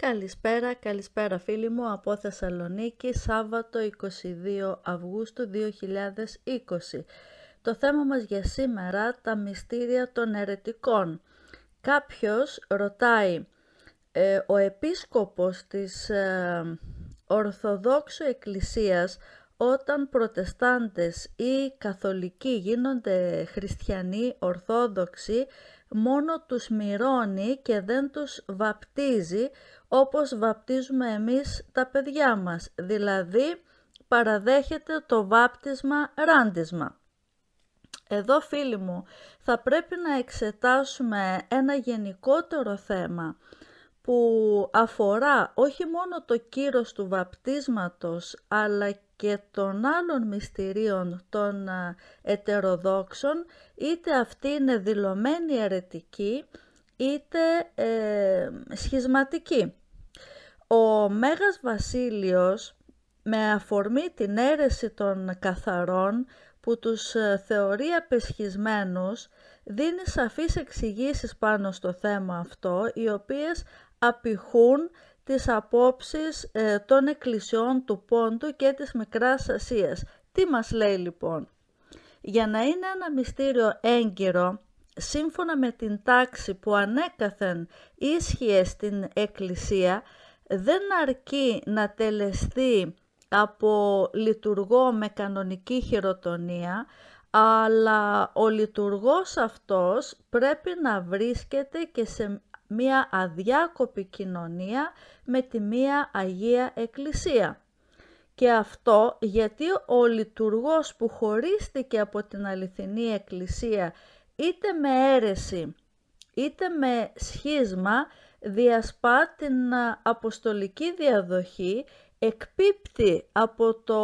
Καλησπέρα, καλησπέρα φίλοι μου από Θεσσαλονίκη, Σάββατο 22 Αυγούστου 2020. Το θέμα μας για σήμερα, τα μυστήρια των ερετικών. Κάποιος ρωτάει, ε, ο επίσκοπος της ε, Ορθοδόξου Εκκλησίας όταν προτεστάντες ή καθολικοί γίνονται χριστιανοί, ορθόδοξοι, μόνο τους μυρώνει και δεν τους βαπτίζει όπως βαπτίζουμε εμείς τα παιδιά μας, δηλαδή παραδέχεται το βάπτισμα ράντισμα. Εδώ φίλοι μου θα πρέπει να εξετάσουμε ένα γενικότερο θέμα που αφορά όχι μόνο το κύρος του βαπτίσματος αλλά και των άλλων μυστηρίων των ε, ετεροδόξων, είτε αυτή είναι δηλωμένη αιρετική, είτε ε, σχισματική. Ο Μέγας Βασίλειος, με αφορμή την αίρεση των καθαρών, που τους ε, θεωρεί απεσχισμένους, δίνει σαφείς εξηγήσεις πάνω στο θέμα αυτό, οι οποίες απηχούν τις απόψεις ε, των εκκλησιών του Πόντου και της Μικράς Ασίας. Τι μας λέει λοιπόν. Για να είναι ένα μυστήριο έγκυρο, σύμφωνα με την τάξη που ανέκαθεν ίσχυε στην Εκκλησία, δεν αρκεί να τελεστεί από λειτουργό με κανονική χειροτονία, αλλά ο λειτουργός αυτός πρέπει να βρίσκεται και σε μία αδιάκοπη κοινωνία με τη μία Αγία Εκκλησία. Και αυτό γιατί ο λειτουργός που χωρίστηκε από την αληθινή Εκκλησία είτε με αίρεση είτε με σχίσμα διασπά την ε, αποστολική διαδοχή, εκπίπτει από το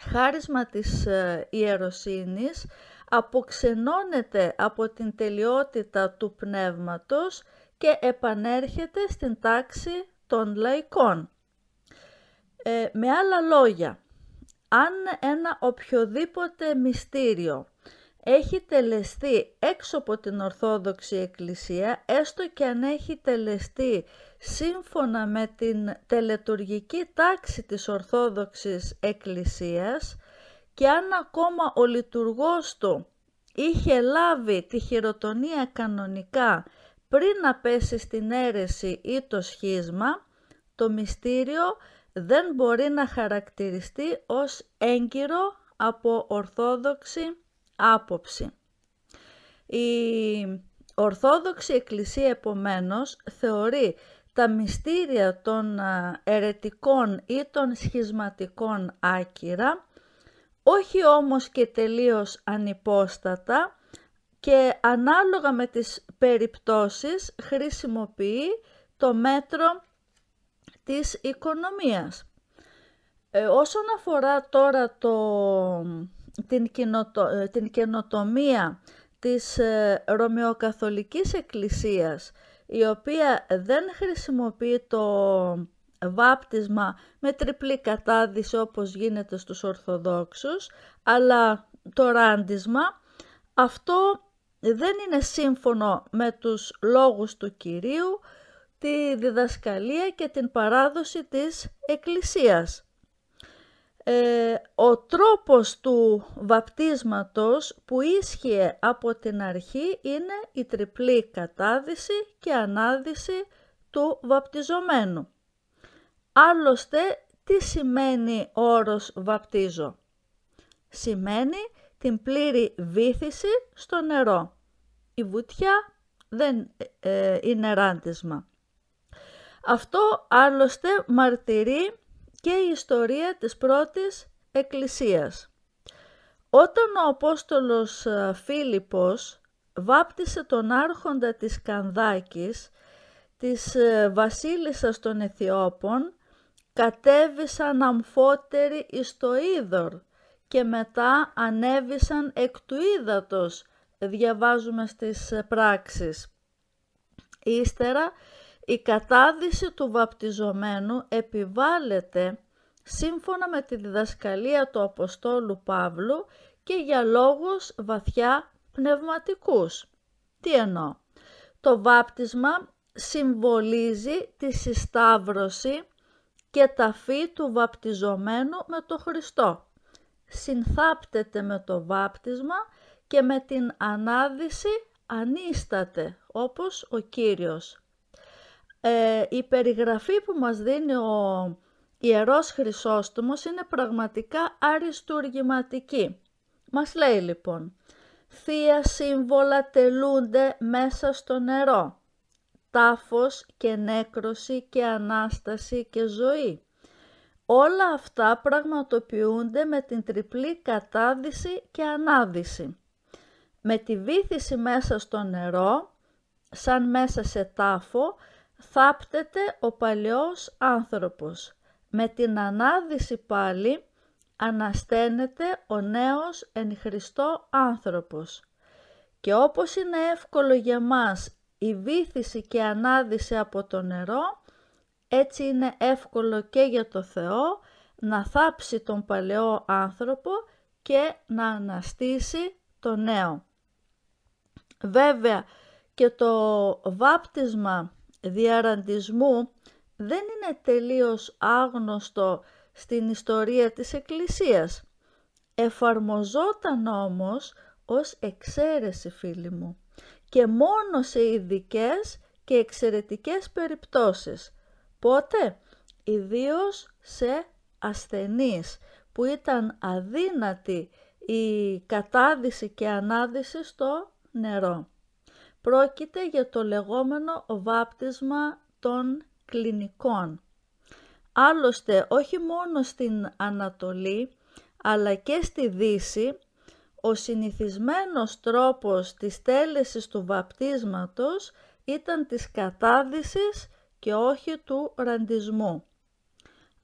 χάρισμα της ε, ιεροσύνης, αποξενώνεται από την τελειότητα του πνεύματος και επανέρχεται στην τάξη των λαϊκών. Ε, με άλλα λόγια, αν ένα οποιοδήποτε μυστήριο έχει τελεστεί έξω από την Ορθόδοξη Εκκλησία, έστω και αν έχει τελεστεί σύμφωνα με την τελετουργική τάξη της Ορθόδοξης Εκκλησίας, και αν ακόμα ο λειτουργός του είχε λάβει τη χειροτονία κανονικά πριν να πέσει στην αίρεση ή το σχίσμα, το μυστήριο δεν μπορεί να χαρακτηριστεί ως έγκυρο από ορθόδοξη άποψη. Η Ορθόδοξη Εκκλησία επομένως θεωρεί τα μυστήρια των ερετικών ή των σχισματικών άκυρα όχι όμως και τελείως ανυπόστατα και ανάλογα με τις περιπτώσεις χρησιμοποιεί το μέτρο της οικονομίας. Ε, όσον αφορά τώρα το, ε, την, καινοτομία της ε, Ρωμαιοκαθολικής Εκκλησίας, η οποία δεν χρησιμοποιεί το βάπτισμα με τριπλή κατάδυση όπως γίνεται στους Ορθοδόξους, αλλά το ράντισμα αυτό δεν είναι σύμφωνο με τους λόγους του Κυρίου, τη διδασκαλία και την παράδοση της Εκκλησίας. Ε, ο τρόπος του βαπτίσματος που ίσχυε από την αρχή είναι η τριπλή κατάδυση και ανάδυση του βαπτιζομένου. Άλλωστε, τι σημαίνει όρος βαπτίζω. Σημαίνει την πλήρη βήθηση στο νερό. Η βουτιά δεν ε, ε, είναι ράντισμα. Αυτό άλλωστε μαρτυρεί και η ιστορία της πρώτης εκκλησίας. Όταν ο Απόστολος ε, Φίλιππος βάπτισε τον άρχοντα της Κανδάκης, της βασίλισσας των Αιθιώπων, κατέβησαν αμφότεροι εις το είδωρ και μετά ανέβησαν εκ του διαβάζουμε στις ε, πράξεις. Ύστερα η κατάδυση του βαπτιζομένου επιβάλλεται σύμφωνα με τη διδασκαλία του Αποστόλου Παύλου και για λόγους βαθιά πνευματικούς. Τι εννοώ. Το βάπτισμα συμβολίζει τη συσταύρωση και ταφή του βαπτιζομένου με το Χριστό. Συνθάπτεται με το βάπτισμα και με την ανάδυση ανίσταται, όπως ο Κύριος. Ε, η περιγραφή που μας δίνει ο Ιερός Χρυσόστομος είναι πραγματικά αριστουργηματική. Μας λέει λοιπόν, «Θεία σύμβολα τελούνται μέσα στο νερό, τάφος και νέκρωση και Ανάσταση και ζωή. Όλα αυτά πραγματοποιούνται με την τριπλή κατάδυση και ανάδυση. Με τη βήθηση μέσα στο νερό, σαν μέσα σε τάφο, θάπτεται ο παλαιός άνθρωπος. Με την ανάδυση πάλι αναστένεται ο νέος εν Χριστώ άνθρωπος. Και όπως είναι εύκολο για μας η βήθηση και ανάδυση από το νερό, έτσι είναι εύκολο και για το Θεό να θάψει τον παλαιό άνθρωπο και να αναστήσει το νέο. Βέβαια και το βάπτισμα διαραντισμού δεν είναι τελείως άγνωστο στην ιστορία της Εκκλησίας. Εφαρμοζόταν όμως ως εξαίρεση φίλοι μου και μόνο σε ειδικές και εξαιρετικές περιπτώσεις. Πότε? Ιδίως σε ασθενείς που ήταν αδύνατη η κατάδυση και ανάδυση στο νερό. Πρόκειται για το λεγόμενο βάπτισμα των κλινικών. Άλλωστε, όχι μόνο στην Ανατολή, αλλά και στη Δύση ο συνηθισμένος τρόπος της τέλεσης του βαπτίσματος ήταν της κατάδυσης και όχι του ραντισμού.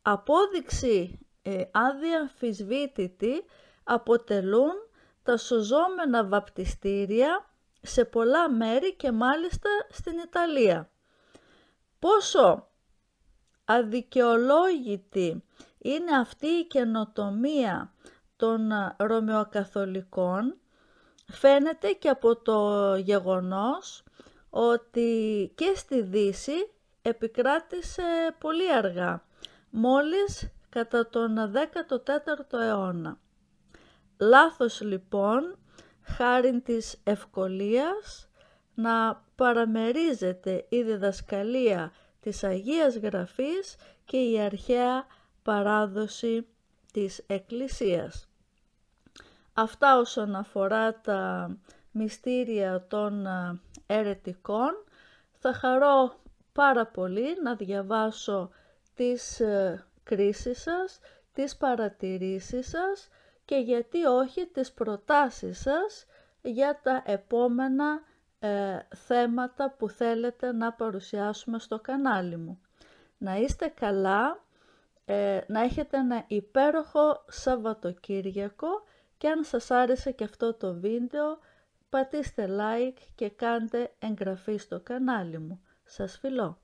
Απόδειξη ε, αδιαμφισβήτητη αποτελούν τα σωζόμενα βαπτιστήρια σε πολλά μέρη και μάλιστα στην Ιταλία. Πόσο αδικαιολόγητη είναι αυτή η καινοτομία των Ρωμαιοκαθολικών φαίνεται και από το γεγονός ότι και στη Δύση επικράτησε πολύ αργά, μόλις κατά τον 14ο αιώνα. Λάθος λοιπόν, χάρη της ευκολίας, να παραμερίζεται η διδασκαλία της Αγίας Γραφής και η αρχαία παράδοση της Εκκλησίας. Αυτά όσον αφορά τα μυστήρια των ε, αιρετικών. Θα χαρώ πάρα πολύ να διαβάσω τις ε, κρίσεις σας, τις παρατηρήσεις σας και γιατί όχι τις προτάσεις σας για τα επόμενα ε, θέματα που θέλετε να παρουσιάσουμε στο κανάλι μου. Να είστε καλά, να έχετε ένα υπέροχο Σαββατοκύριακο και αν σας άρεσε και αυτό το βίντεο, πατήστε like και κάντε εγγραφή στο κανάλι μου. Σας φιλώ!